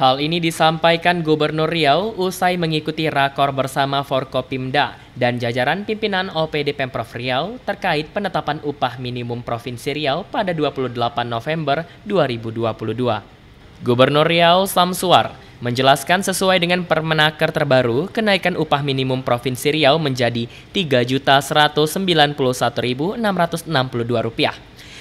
Hal ini disampaikan Gubernur Riau usai mengikuti rakor bersama Forkopimda dan jajaran pimpinan OPD Pemprov Riau terkait penetapan upah minimum Provinsi Riau pada 28 November 2022. Gubernur Riau Samsuar menjelaskan sesuai dengan permenaker terbaru, kenaikan upah minimum Provinsi Riau menjadi Rp3.191.662.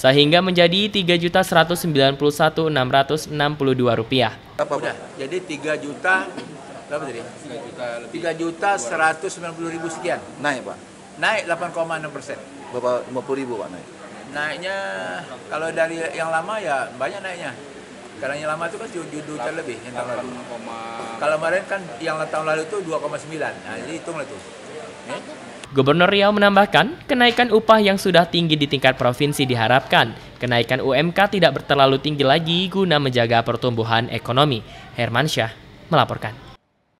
sehingga menjadi Rp3.191.662. jadi 3 juta berapa tadi? 3 juta 190 sekian. Naik pak? Naik 8,6 persen. Berapa 50 ribu pak naik? Naiknya kalau dari yang lama ya banyak naiknya. Karena yang lama itu kan judul juta lebih yang tahun lalu. Kalau kemarin kan yang tahun lalu itu 2,9. Nah, jadi hitunglah itu. Eh? Gubernur Riau menambahkan, kenaikan upah yang sudah tinggi di tingkat provinsi diharapkan. Kenaikan UMK tidak berterlalu tinggi lagi guna menjaga pertumbuhan ekonomi. Herman Syah melaporkan.